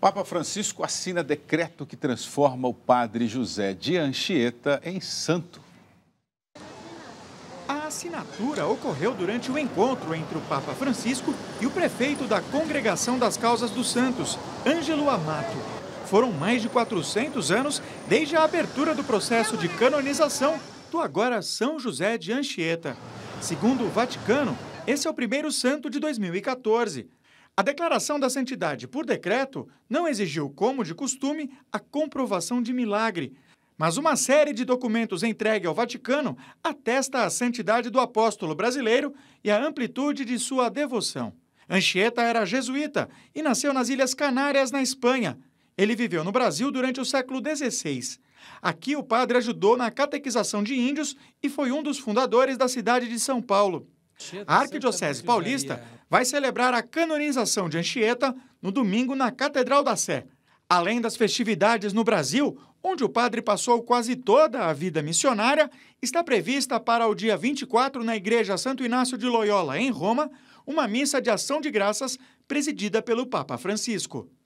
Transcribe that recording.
Papa Francisco assina decreto que transforma o padre José de Anchieta em santo. A assinatura ocorreu durante o encontro entre o Papa Francisco e o prefeito da Congregação das Causas dos Santos, Ângelo Amato. Foram mais de 400 anos desde a abertura do processo de canonização do agora São José de Anchieta. Segundo o Vaticano, esse é o primeiro santo de 2014, a declaração da santidade por decreto não exigiu, como de costume, a comprovação de milagre, mas uma série de documentos entregue ao Vaticano atesta a santidade do apóstolo brasileiro e a amplitude de sua devoção. Anchieta era jesuíta e nasceu nas Ilhas Canárias, na Espanha. Ele viveu no Brasil durante o século XVI. Aqui, o padre ajudou na catequização de índios e foi um dos fundadores da cidade de São Paulo. A Arquidiocese Paulista vai celebrar a canonização de Anchieta no domingo na Catedral da Sé. Além das festividades no Brasil, onde o padre passou quase toda a vida missionária, está prevista para o dia 24 na Igreja Santo Inácio de Loyola, em Roma, uma missa de ação de graças presidida pelo Papa Francisco.